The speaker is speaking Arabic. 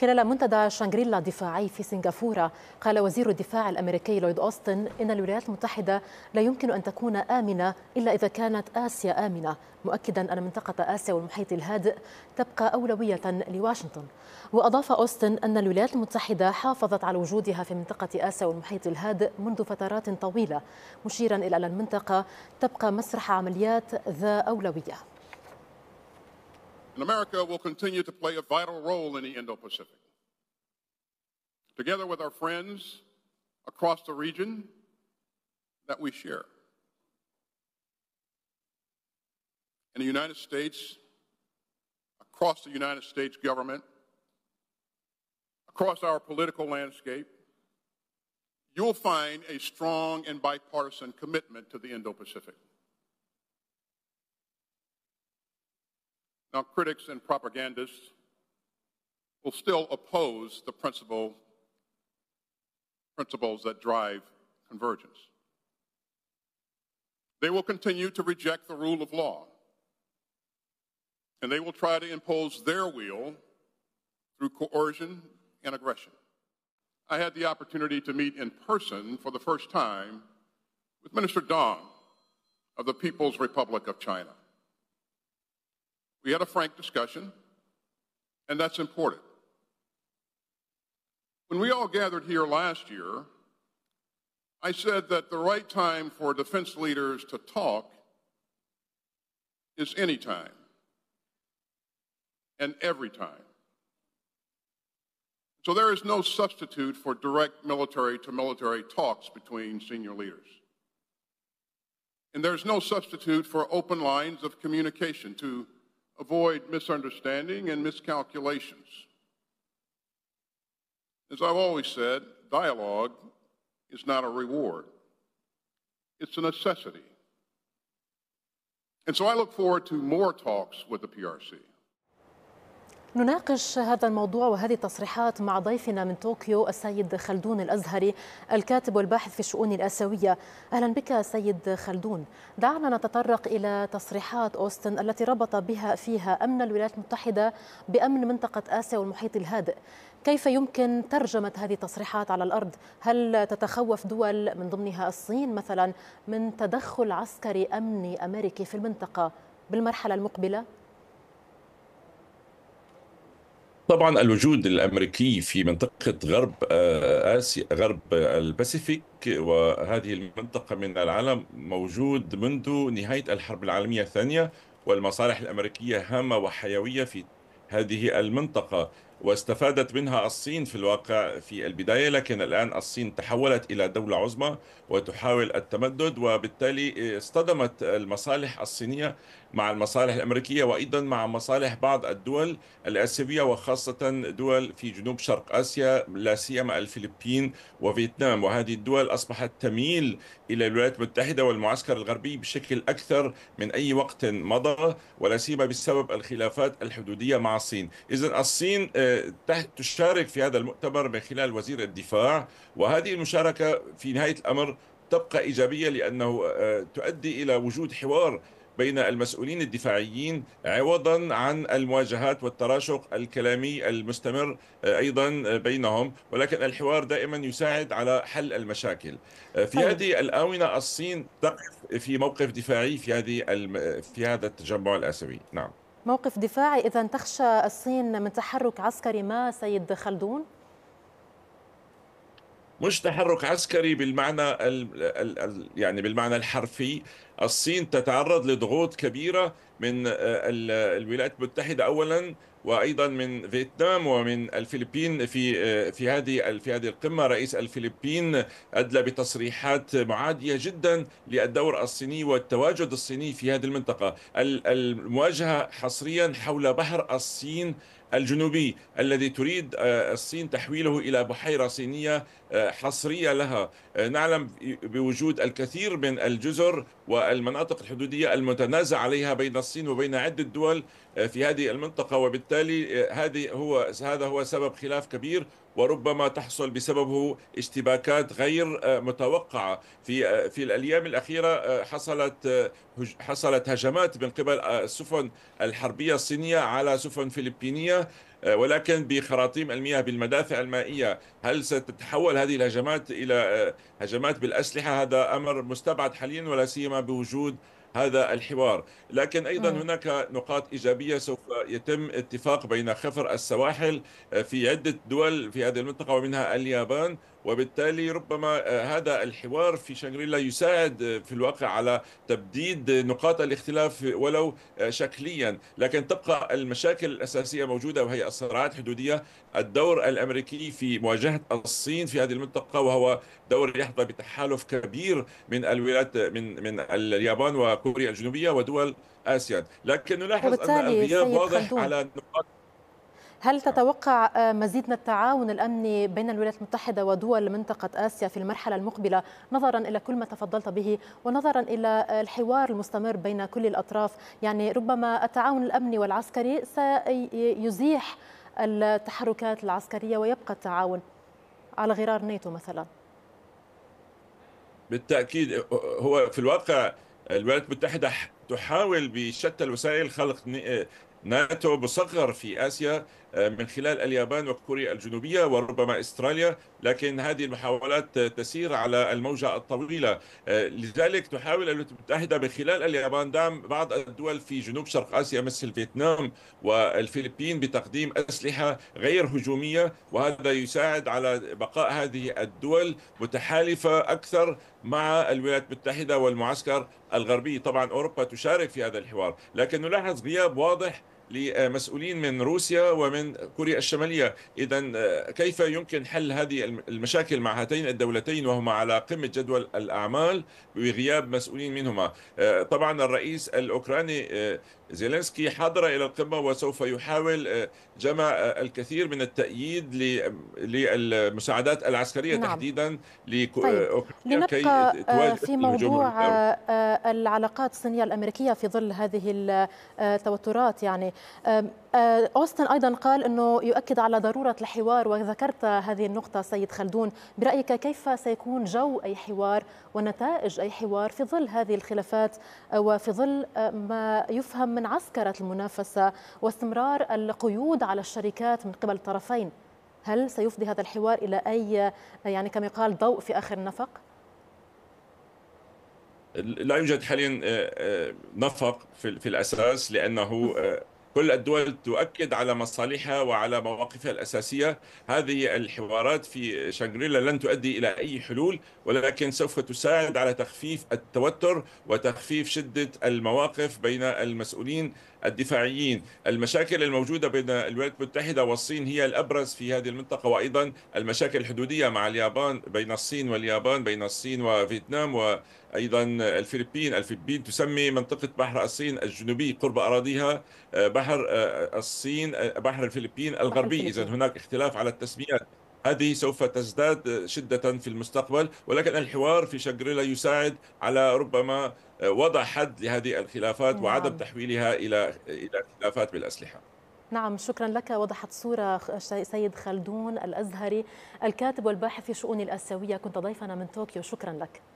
خلال منتدى شانغريلا الدفاعي في سنغافورة قال وزير الدفاع الأمريكي لويد أوستن إن الولايات المتحدة لا يمكن أن تكون آمنة إلا إذا كانت آسيا آمنة مؤكدا أن منطقة آسيا والمحيط الهادئ تبقى أولوية لواشنطن وأضاف أوستن أن الولايات المتحدة حافظت على وجودها في منطقة آسيا والمحيط الهادئ منذ فترات طويلة مشيرا إلى أن المنطقة تبقى مسرح عمليات ذا أولوية and America will continue to play a vital role in the Indo Pacific. Together with our friends across the region that we share. In the United States, across the United States government, across our political landscape, you will find a strong and bipartisan commitment to the Indo Pacific. Now, critics and propagandists will still oppose the principle, principles that drive convergence. They will continue to reject the rule of law, and they will try to impose their will through coercion and aggression. I had the opportunity to meet in person for the first time with Minister Dong of the People's Republic of China. We had a frank discussion, and that's important. When we all gathered here last year, I said that the right time for defense leaders to talk is any time and every time. So there is no substitute for direct military to military talks between senior leaders. And there's no substitute for open lines of communication to avoid misunderstanding and miscalculations. As I've always said, dialogue is not a reward, it's a necessity. And so I look forward to more talks with the PRC. نناقش هذا الموضوع وهذه التصريحات مع ضيفنا من طوكيو السيد خلدون الازهري الكاتب والباحث في الشؤون الاسيويه. اهلا بك سيد خلدون. دعنا نتطرق الى تصريحات اوستن التي ربط بها فيها امن الولايات المتحده بامن منطقه اسيا والمحيط الهادئ. كيف يمكن ترجمه هذه التصريحات على الارض؟ هل تتخوف دول من ضمنها الصين مثلا من تدخل عسكري امني امريكي في المنطقه بالمرحله المقبله؟ طبعا الوجود الامريكي في منطقه غرب آه، اسيا غرب الباسيفيك وهذه المنطقه من العالم موجود منذ نهايه الحرب العالميه الثانيه والمصالح الامريكيه هامه وحيويه في هذه المنطقه واستفادت منها الصين في الواقع في البداية لكن الآن الصين تحولت إلى دولة عظمى وتحاول التمدد وبالتالي اصطدمت المصالح الصينية مع المصالح الأمريكية وأيضا مع مصالح بعض الدول الآسيوية وخاصة دول في جنوب شرق آسيا لا سيما الفلبين وفيتنام وهذه الدول أصبحت تميل إلى الولايات المتحدة والمعسكر الغربي بشكل أكثر من أي وقت مضى ولا سيما بسبب الخلافات الحدودية مع الصين إذا الصين آه، تشارك في هذا المؤتمر من خلال وزير الدفاع وهذه المشاركة في نهاية الأمر تبقى إيجابية لأنه آه، تؤدي إلى وجود حوار بين المسؤولين الدفاعيين عوضا عن المواجهات والتراشق الكلامي المستمر آه، ايضا آه، بينهم ولكن الحوار دائما يساعد على حل المشاكل في طيب. هذه الاونه الصين تقف في موقف دفاعي في هذه في هذا التجمع الاسيوي نعم موقف دفاعي إذا تخشى الصين من تحرك عسكري ما سيد خلدون؟ مش تحرك عسكري بالمعنى ال ال الـ يعني بالمعنى الحرفي الصين تتعرض لضغوط كبيره من آه، الولايات المتحده اولا وايضا من فيتنام ومن الفلبين في آه، في هذه في هذه القمه رئيس الفلبين ادلى بتصريحات معاديه جدا للدور الصيني والتواجد الصيني في هذه المنطقه المواجهه حصريا حول بحر الصين الجنوبي الذي تريد آه، الصين تحويله الى بحيره صينيه حصريه لها آه، نعلم بوجود الكثير من الجزر والمناطق الحدوديه المتنازع عليها بين الصين وبين عده دول آه، في هذه المنطقه وبالتالي آه، هذه هو هذا هو سبب خلاف كبير وربما تحصل بسببه اشتباكات غير متوقعه في في الايام الاخيره حصلت حصلت هجمات من قبل السفن الحربيه الصينيه على سفن فلبينيه آه، ولكن بخراطيم المياه بالمدافع المائية هل ستتحول هذه الهجمات إلى آه، هجمات بالأسلحة هذا أمر مستبعد حاليا ولا سيما بوجود هذا الحوار لكن أيضا هناك نقاط إيجابية سوف يتم اتفاق بين خفر السواحل آه، في عدة دول في هذه المنطقة ومنها اليابان وبالتالي ربما آه، هذا الحوار في شانغريلا يساعد آه، في الواقع على تبديد نقاط الاختلاف ولو آه، شكليا لكن تبقى المشاكل الأساسية موجودة وهي الصراعات الحدودية الدور الأمريكي في مواجهة الصين في هذه المنطقة وهو دور يحظى بتحالف كبير من الولايات من من اليابان وكوريا الجنوبية ودول آسيا لكن نلاحظ أن الغياب واضح خلدون. على نقاط هل تتوقع آه، مزيد من التعاون الأمني بين الولايات المتحدة ودول منطقة آسيا في المرحلة المقبلة نظرا إلى كل ما تفضلت به ونظرا إلى آه، الحوار المستمر بين كل الأطراف يعني ربما التعاون الأمني والعسكري سيزيح التحركات العسكرية ويبقى التعاون على غرار نيتو مثلا بالتأكيد هو في الواقع الولايات المتحدة تحاول بشتى الوسائل خلق آه، ناتو مصغر في اسيا آه، من خلال اليابان وكوريا الجنوبيه وربما استراليا، لكن هذه المحاولات تسير على الموجه الطويله، آه، لذلك تحاول الولايات المتحده من خلال اليابان دعم بعض الدول في جنوب شرق اسيا مثل فيتنام والفلبين بتقديم اسلحه غير هجوميه، وهذا يساعد على بقاء هذه الدول متحالفه اكثر مع الولايات المتحده والمعسكر الغربي، طبعا اوروبا تشارك في هذا الحوار لكن نلاحظ غياب واضح لمسؤولين من روسيا ومن كوريا الشمالية إذا آه، كيف يمكن حل هذه المشاكل مع هاتين الدولتين وهما على قمة جدول الأعمال بغياب مسؤولين منهما آه، طبعا الرئيس الأوكراني آه، زيلينسكي حضر إلى القمة وسوف يحاول آه، جمع آه، الكثير من التأييد آه، للمساعدات العسكرية نعم. تحديدا لأوكرانيا طيب. كي تواجه في موضوع العلاقات الصينية الأمريكية في ظل هذه التوترات يعني أوستن أيضا قال أنه يؤكد على ضرورة الحوار وذكرت هذه النقطة سيد خلدون برأيك كيف سيكون جو أي حوار ونتائج أي حوار في ظل هذه الخلافات وفي ظل ما يفهم من عسكرة المنافسة واستمرار القيود على الشركات من قبل الطرفين هل سيفضي هذا الحوار إلى أي يعني كما يقال ضوء في آخر النفق؟ لا يوجد حاليا آه، آه، نفق في الاساس لانه آه، كل الدول تؤكد على مصالحها وعلى مواقفها الأساسية هذه الحوارات في شانغريلا لن تؤدي إلى أي حلول ولكن سوف تساعد على تخفيف التوتر وتخفيف شدة المواقف بين المسؤولين الدفاعيين المشاكل الموجودة بين الولايات المتحدة والصين هي الأبرز في هذه المنطقة وأيضا المشاكل الحدودية مع اليابان بين الصين واليابان بين الصين وفيتنام وأيضا الفلبين الفلبين تسمي منطقة بحر الصين الجنوبي قرب أراضيها آه، بحر آه، الصين آه، بحر الفلبين الغربي إذا هناك اختلاف على التسميات هذه سوف تزداد شدة في المستقبل ولكن الحوار في شنغريلا يساعد على ربما وضع حد لهذه الخلافات وعدم نعم. تحويلها إلى إلى خلافات بالأسلحة نعم شكرا لك وضحت صورة سيد خلدون الأزهري الكاتب والباحث في شؤون الآسيوية كنت ضيفنا من طوكيو شكرا لك